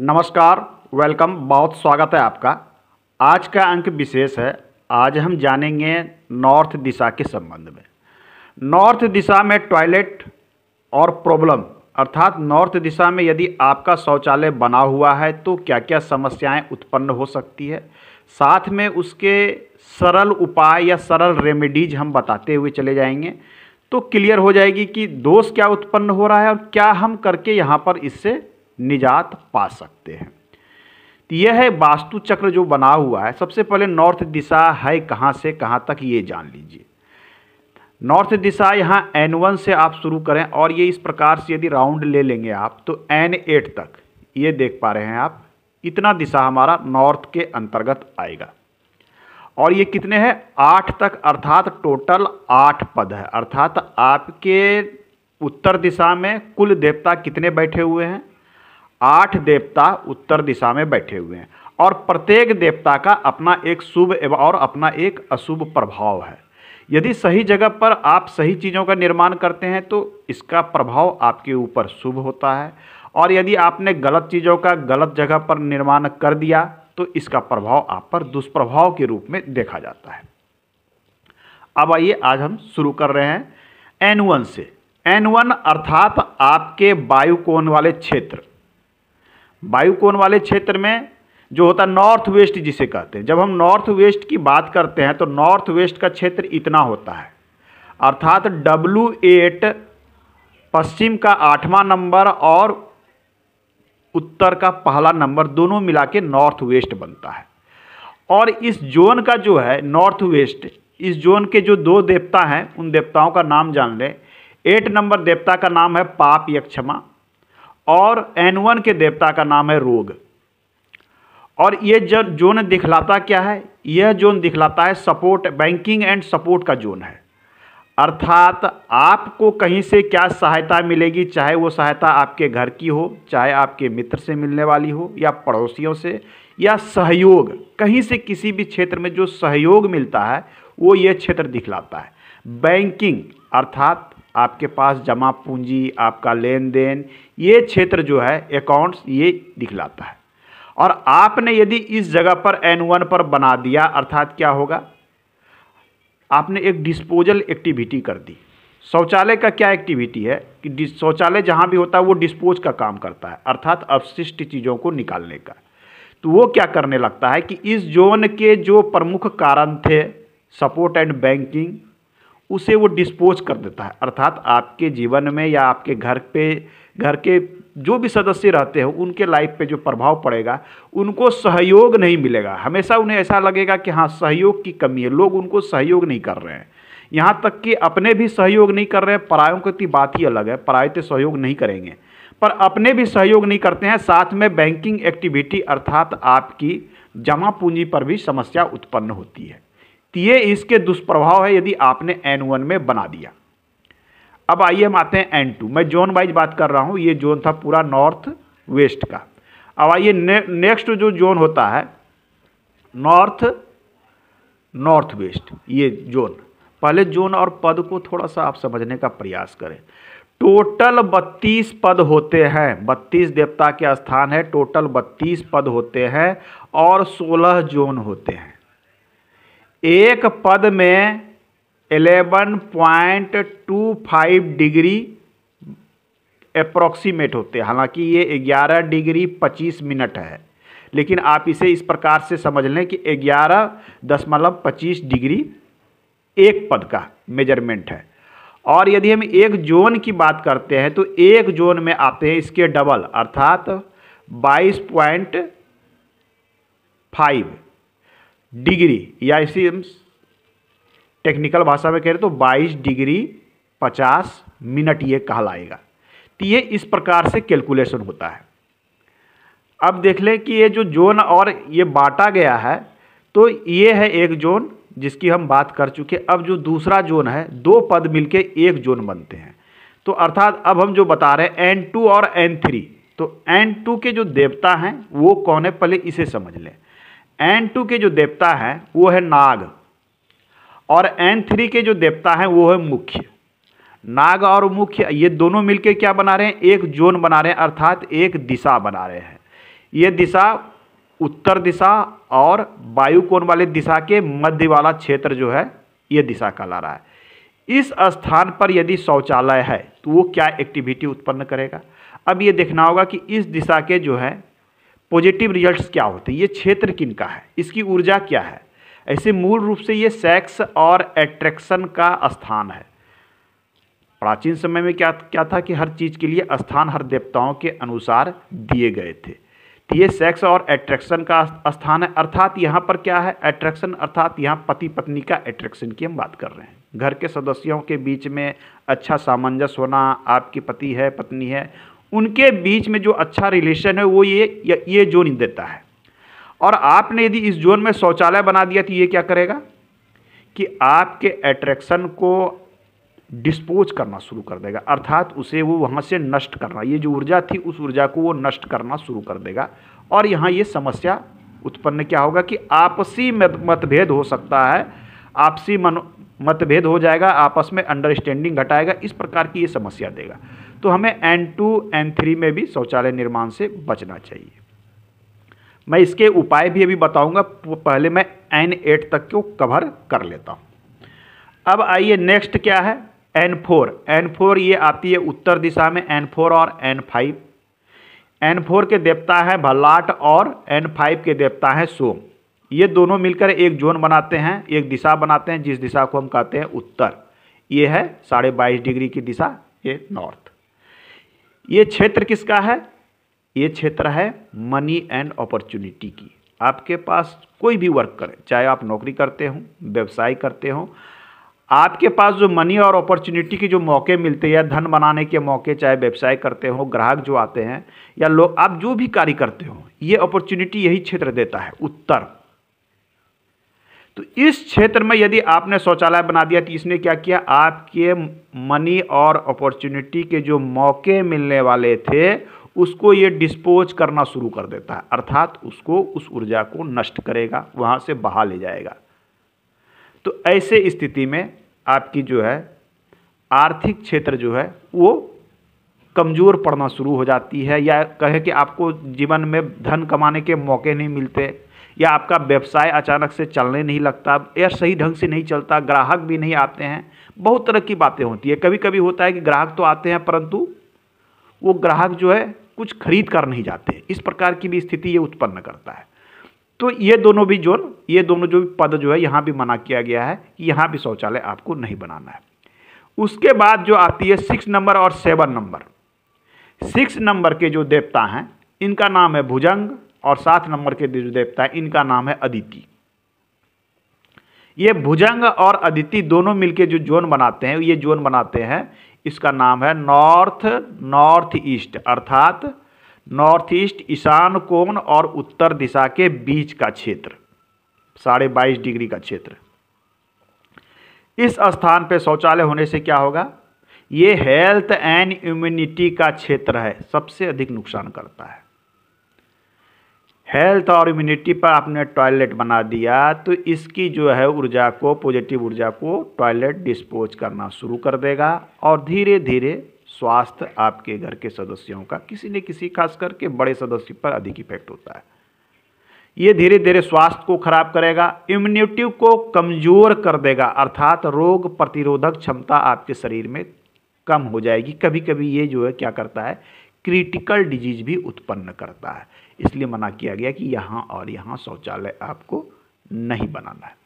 नमस्कार वेलकम बहुत स्वागत है आपका आज का अंक विशेष है आज हम जानेंगे नॉर्थ दिशा के संबंध में नॉर्थ दिशा में टॉयलेट और प्रॉब्लम अर्थात नॉर्थ दिशा में यदि आपका शौचालय बना हुआ है तो क्या क्या समस्याएं उत्पन्न हो सकती है साथ में उसके सरल उपाय या सरल रेमेडीज हम बताते हुए चले जाएंगे तो क्लियर हो जाएगी कि दोष क्या उत्पन्न हो रहा है और क्या हम करके यहाँ पर इससे निजात पा सकते हैं तो यह है वास्तु चक्र जो बना हुआ है सबसे पहले नॉर्थ दिशा है कहाँ से कहाँ तक ये जान लीजिए नॉर्थ दिशा यहाँ एन वन से आप शुरू करें और ये इस प्रकार से यदि राउंड ले लेंगे आप तो एन एट तक ये देख पा रहे हैं आप इतना दिशा हमारा नॉर्थ के अंतर्गत आएगा और ये कितने हैं आठ तक अर्थात टोटल आठ पद है अर्थात आपके उत्तर दिशा में कुल देवता कितने बैठे हुए हैं आठ देवता उत्तर दिशा में बैठे हुए हैं और प्रत्येक देवता का अपना एक शुभ एवं और अपना एक अशुभ प्रभाव है यदि सही जगह पर आप सही चीज़ों का निर्माण करते हैं तो इसका प्रभाव आपके ऊपर शुभ होता है और यदि आपने गलत चीज़ों का गलत जगह पर निर्माण कर दिया तो इसका प्रभाव आप पर दुष्प्रभाव के रूप में देखा जाता है अब आइए आज हम शुरू कर रहे हैं एन वन से एन वन अर्थात आपके वायु कोण वाले क्षेत्र वायुकोण वाले क्षेत्र में जो होता है नॉर्थ वेस्ट जिसे कहते हैं जब हम नॉर्थ वेस्ट की बात करते हैं तो नॉर्थ वेस्ट का क्षेत्र इतना होता है अर्थात डब्लू एट पश्चिम का आठवां नंबर और उत्तर का पहला नंबर दोनों मिला के नॉर्थ वेस्ट बनता है और इस जोन का जो है नॉर्थ वेस्ट इस जोन के जो दो देवता हैं उन देवताओं का नाम जान लें एट नंबर देवता का नाम है पाप यक्षमा और एन के देवता का नाम है रोग और ये जोन दिखलाता क्या है यह जोन दिखलाता है सपोर्ट बैंकिंग एंड सपोर्ट का जोन है अर्थात आपको कहीं से क्या सहायता मिलेगी चाहे वो सहायता आपके घर की हो चाहे आपके मित्र से मिलने वाली हो या पड़ोसियों से या सहयोग कहीं से किसी भी क्षेत्र में जो सहयोग मिलता है वो ये क्षेत्र दिखलाता है बैंकिंग अर्थात आपके पास जमा पूंजी आपका लेन देन ये क्षेत्र जो है अकाउंट्स ये दिखलाता है और आपने यदि इस जगह पर एन वन पर बना दिया अर्थात क्या होगा आपने एक डिस्पोजल एक्टिविटी कर दी शौचालय का क्या एक्टिविटी है कि शौचालय जहाँ भी होता है वो डिस्पोज का काम करता है अर्थात अवशिष्ट चीज़ों को निकालने का तो वो क्या करने लगता है कि इस जोन के जो प्रमुख कारण थे सपोर्ट एंड बैंकिंग उसे वो डिस्पोज कर देता है अर्थात आपके जीवन में या आपके घर पे घर के जो भी सदस्य रहते हैं उनके लाइफ पे जो प्रभाव पड़ेगा उनको सहयोग नहीं मिलेगा हमेशा उन्हें ऐसा लगेगा कि हाँ सहयोग की कमी है लोग उनको सहयोग नहीं कर रहे हैं यहाँ तक कि अपने भी सहयोग नहीं कर रहे हैं परायों की तो बात ही अलग है पराय तो सहयोग नहीं करेंगे पर अपने भी सहयोग नहीं करते हैं साथ में बैंकिंग एक्टिविटी अर्थात आपकी जमा पूंजी पर भी समस्या उत्पन्न होती है तो ये इसके दुष्प्रभाव है यदि आपने एन वन में बना दिया अब आइए हम आते हैं एन टू मैं जोन वाइज बात कर रहा हूँ ये जोन था पूरा नॉर्थ वेस्ट का अब आइए ने, नेक्स्ट जो जोन होता है नॉर्थ नॉर्थ वेस्ट ये जोन पहले जोन और पद को थोड़ा सा आप समझने का प्रयास करें टोटल बत्तीस पद होते हैं बत्तीस देवता के स्थान है टोटल बत्तीस पद होते हैं और सोलह जोन होते हैं एक पद में 11.25 डिग्री अप्रोक्सीमेट होते हैं हालांकि ये 11 डिग्री 25 मिनट है लेकिन आप इसे इस प्रकार से समझ लें कि ग्यारह दशमलव पच्चीस डिग्री एक पद का मेजरमेंट है और यदि हम एक जोन की बात करते हैं तो एक जोन में आते हैं इसके डबल अर्थात बाईस पॉइंट फाइव डिग्री या इसी हम टेक्निकल भाषा में कह रहे तो 22 डिग्री 50 मिनट ये कहलाएगा तो ये इस प्रकार से कैलकुलेशन होता है अब देख लें कि ये जो जोन और ये बांटा गया है तो ये है एक जोन जिसकी हम बात कर चुके अब जो दूसरा जोन है दो पद मिलके एक जोन बनते हैं तो अर्थात अब हम जो बता रहे हैं एन टू और एन थ्री तो एन टू के जो देवता हैं वो कौन है पहले इसे समझ लें एन टू के जो देवता है वो है नाग और एन थ्री के जो देवता है वो है मुख्य नाग और मुख्य ये दोनों मिलके क्या बना रहे हैं एक जोन बना रहे हैं अर्थात एक दिशा बना रहे हैं ये दिशा उत्तर दिशा और वायु कोण वाले दिशा के मध्य वाला क्षेत्र जो है ये दिशा कहला रहा है इस स्थान पर यदि शौचालय है तो वो क्या एक्टिविटी उत्पन्न करेगा अब ये देखना होगा कि इस दिशा के जो है पॉजिटिव रिजल्ट्स क्या होते हैं ये क्षेत्र किन का है इसकी ऊर्जा क्या है ऐसे मूल रूप से ये सेक्स और एट्रैक्शन का स्थान है प्राचीन समय में क्या क्या था कि हर चीज़ के लिए स्थान हर देवताओं के अनुसार दिए गए थे तो ये सेक्स और एट्रैक्शन का स्थान है अर्थात यहाँ पर क्या है एट्रैक्शन अर्थात यहाँ पति पत्नी का एट्रैक्शन की हम बात कर रहे हैं घर के सदस्यों के बीच में अच्छा सामंजस्य होना आपकी पति है पत्नी है उनके बीच में जो अच्छा रिलेशन है वो ये ये जोन देता है और आपने यदि इस जोन में शौचालय बना दिया तो ये क्या करेगा कि आपके एट्रैक्शन को डिस्पोज करना शुरू कर देगा अर्थात उसे वो वहाँ से नष्ट करना ये जो ऊर्जा थी उस ऊर्जा को वो नष्ट करना शुरू कर देगा और यहाँ ये समस्या उत्पन्न क्या होगा कि आपसी मतभेद हो सकता है आपसी मन मतभेद हो जाएगा आपस में अंडरस्टैंडिंग घटाएगा इस प्रकार की ये समस्या देगा तो हमें एन टू एन थ्री में भी शौचालय निर्माण से बचना चाहिए मैं इसके उपाय भी अभी बताऊंगा पहले मैं एन एट तक को कवर कर लेता हूँ अब आइए नेक्स्ट क्या है एन फोर एन फोर ये आती है उत्तर दिशा में एन फोर और एन फाइव एन फोर के देवता है भल्लाट और एन फाइव के देवता है सोम ये दोनों मिलकर एक जोन बनाते हैं एक दिशा बनाते हैं जिस दिशा को हम कहते हैं उत्तर ये है साढ़े बाईस डिग्री की दिशा ये नॉर्थ ये क्षेत्र किसका है ये क्षेत्र है मनी एंड अपॉर्चुनिटी की आपके पास कोई भी वर्क करें चाहे आप नौकरी करते हो व्यवसाय करते हो आपके पास जो मनी और अपॉर्चुनिटी के जो मौके मिलते हैं धन बनाने के मौके चाहे व्यवसाय करते हो ग्राहक जो आते हैं या लोग आप जो भी कार्य करते हो ये अपॉर्चुनिटी यही क्षेत्र देता है उत्तर तो इस क्षेत्र में यदि आपने शौचालय बना दिया तो इसने क्या किया आपके मनी और अपॉर्चुनिटी के जो मौके मिलने वाले थे उसको ये डिस्पोज करना शुरू कर देता है अर्थात उसको उस ऊर्जा को नष्ट करेगा वहाँ से बहा ले जाएगा तो ऐसे स्थिति में आपकी जो है आर्थिक क्षेत्र जो है वो कमज़ोर पड़ना शुरू हो जाती है या कहे कि आपको जीवन में धन कमाने के मौके नहीं मिलते या आपका व्यवसाय अचानक से चलने नहीं लगता या सही ढंग से नहीं चलता ग्राहक भी नहीं आते हैं बहुत तरह की बातें होती है कभी कभी होता है कि ग्राहक तो आते हैं परंतु वो ग्राहक जो है कुछ खरीद कर नहीं जाते इस प्रकार की भी स्थिति ये उत्पन्न करता है तो ये दोनों भी जोन ये दोनों जो भी पद जो है यहाँ भी मना किया गया है कि यहाँ भी शौचालय आपको नहीं बनाना है उसके बाद जो आती है सिक्स नंबर और सेवन नंबर सिक्स नंबर के जो देवता हैं इनका नाम है भुजंग और सात नंबर के दिव्य देवता है इनका नाम है अदिति ये भुजंग और अदिति दोनों मिलके जो जोन बनाते हैं ये जोन बनाते हैं इसका नाम है नॉर्थ नॉर्थ ईस्ट अर्थात नॉर्थ ईस्ट ईशान कोण और उत्तर दिशा के बीच का क्षेत्र साढ़े बाईस डिग्री का क्षेत्र इस स्थान पर शौचालय होने से क्या होगा ये हेल्थ एंड इम्यूनिटी का क्षेत्र है सबसे अधिक नुकसान करता है हेल्थ और इम्यूनिटी पर आपने टॉयलेट बना दिया तो इसकी जो है ऊर्जा को पॉजिटिव ऊर्जा को टॉयलेट डिस्पोज करना शुरू कर देगा और धीरे धीरे स्वास्थ्य आपके घर के सदस्यों का किसी न किसी खास करके बड़े सदस्य पर अधिक इफेक्ट होता है ये धीरे धीरे स्वास्थ्य को खराब करेगा इम्यूनिटी को कमज़ोर कर देगा अर्थात रोग प्रतिरोधक क्षमता आपके शरीर में कम हो जाएगी कभी कभी ये जो है क्या करता है क्रिटिकल डिजीज भी उत्पन्न करता है इसलिए मना किया गया कि यहाँ और यहाँ शौचालय आपको नहीं बनाना है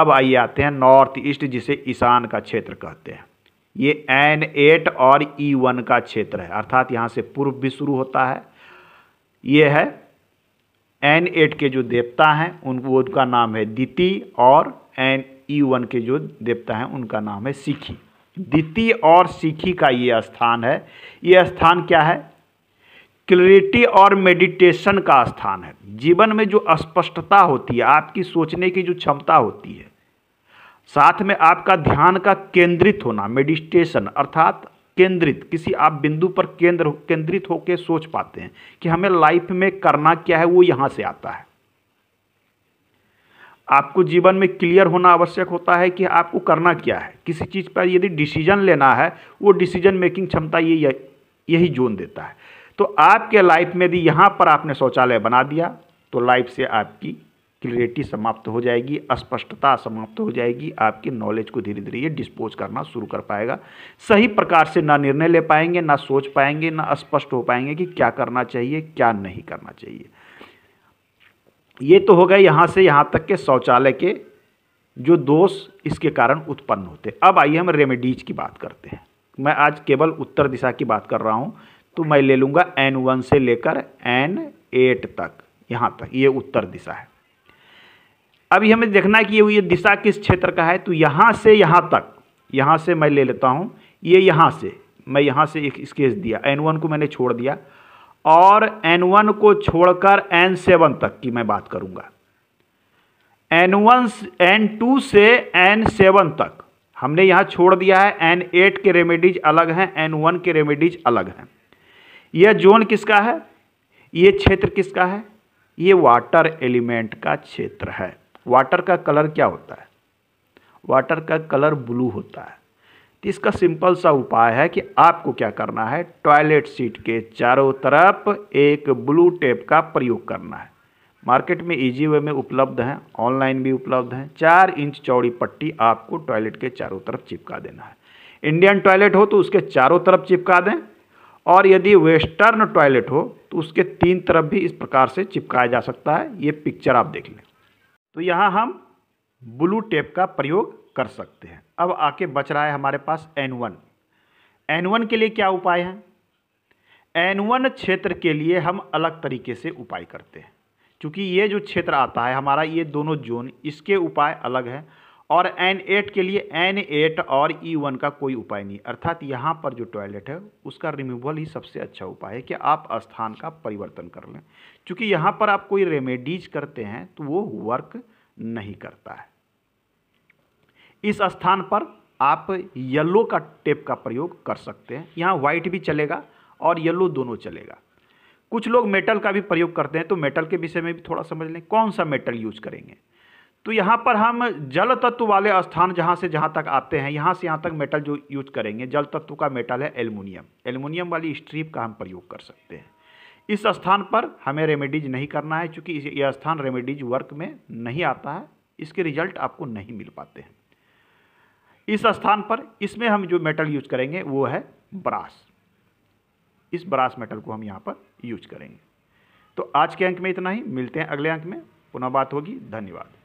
अब आइए आते हैं नॉर्थ ईस्ट जिसे ईशान का क्षेत्र कहते हैं ये एन एट और ई वन का क्षेत्र है अर्थात यहाँ से पूर्व भी शुरू होता है ये है एन एट के जो देवता हैं उनको उनका नाम है दिति और एन ई वन के जो देवता हैं उनका नाम है सिखी दिति और सिखी का ये स्थान है ये स्थान क्या है क्लियरिटी और मेडिटेशन का स्थान है जीवन में जो स्पष्टता होती है आपकी सोचने की जो क्षमता होती है साथ में आपका ध्यान का केंद्रित होना मेडिटेशन अर्थात केंद्रित किसी आप बिंदु पर केंद्र केंद्रित होकर सोच पाते हैं कि हमें लाइफ में करना क्या है वो यहाँ से आता है आपको जीवन में क्लियर होना आवश्यक होता है कि आपको करना क्या है किसी चीज़ पर यदि डिसीजन लेना है वो डिसीजन मेकिंग क्षमता ये यही जोन देता है तो आपके लाइफ में यदि यहाँ पर आपने शौचालय बना दिया तो लाइफ से आपकी क्लियरिटी समाप्त हो जाएगी स्पष्टता समाप्त हो जाएगी आपके नॉलेज को धीरे धीरे ये डिस्पोज करना शुरू कर पाएगा सही प्रकार से ना निर्णय ले पाएंगे ना सोच पाएंगे ना स्पष्ट हो पाएंगे कि क्या करना चाहिए क्या नहीं करना चाहिए ये तो हो गए यहाँ से यहाँ तक के शौचालय के जो दोष इसके कारण उत्पन्न होते अब आइए हम रेमेडीज की बात करते हैं मैं आज केवल उत्तर दिशा की बात कर रहा हूँ तो मैं ले लूँगा एन वन से लेकर एन एट तक यहाँ तक ये उत्तर दिशा है अभी हमें देखना है कि ये दिशा किस क्षेत्र का है तो यहाँ से यहाँ तक यहाँ से मैं ले लेता हूँ ये यहाँ से मैं यहाँ से एक स्केच दिया एन वन को मैंने छोड़ दिया और एन वन को छोड़कर एन सेवन तक की मैं बात करूँगा एन वन एन टू से एन सेवन तक हमने यहाँ छोड़ दिया है एन एट के रेमेडीज अलग हैं एन वन के रेमेडीज अलग हैं यह जोन किसका है ये क्षेत्र किसका है ये वाटर एलिमेंट का क्षेत्र है वाटर का कलर क्या होता है वाटर का कलर ब्लू होता है तो इसका सिंपल सा उपाय है कि आपको क्या करना है टॉयलेट सीट के चारों तरफ एक ब्लू टेप का प्रयोग करना है मार्केट में इजी वे में उपलब्ध हैं ऑनलाइन भी उपलब्ध हैं चार इंच चौड़ी पट्टी आपको टॉयलेट के चारों तरफ चिपका देना है इंडियन टॉयलेट हो तो उसके चारों तरफ चिपका दें और यदि वेस्टर्न टॉयलेट हो तो उसके तीन तरफ भी इस प्रकार से चिपकाया जा सकता है ये पिक्चर आप देख लें तो यहाँ हम ब्लू टेप का प्रयोग कर सकते हैं अब आके बच रहा है हमारे पास एन वन एन वन के लिए क्या उपाय हैं एन वन क्षेत्र के लिए हम अलग तरीके से उपाय करते हैं क्योंकि ये जो क्षेत्र आता है हमारा ये दोनों जोन इसके उपाय अलग हैं और एन एट के लिए एन एट और ई e वन का कोई उपाय नहीं अर्थात यहाँ पर जो टॉयलेट है उसका रिमूवल ही सबसे अच्छा उपाय है कि आप स्थान का परिवर्तन कर लें क्योंकि यहाँ पर आप कोई रेमेडीज करते हैं तो वो वर्क नहीं करता है इस स्थान पर आप येलो का टेप का प्रयोग कर सकते हैं यहाँ वाइट भी चलेगा और येलो दोनों चलेगा कुछ लोग मेटल का भी प्रयोग करते हैं तो मेटल के विषय में भी थोड़ा समझ लें कौन सा मेटल यूज करेंगे तो यहाँ पर हम जल तत्व वाले स्थान जहाँ से जहाँ तक आते हैं यहाँ से यहाँ तक मेटल जो यूज करेंगे जल तत्व का मेटल है एल्युमिनियम एल्युमिनियम वाली स्ट्रिप का हम प्रयोग कर सकते हैं इस स्थान पर हमें रेमेडीज नहीं करना है क्योंकि यह स्थान रेमेडीज वर्क में नहीं आता है इसके रिजल्ट आपको नहीं मिल पाते हैं इस स्थान पर इसमें हम जो मेटल यूज करेंगे वो है ब्रास इस ब्रास मेटल को हम यहाँ पर यूज करेंगे तो आज के अंक में इतना ही मिलते हैं अगले अंक में पुनः बात होगी धन्यवाद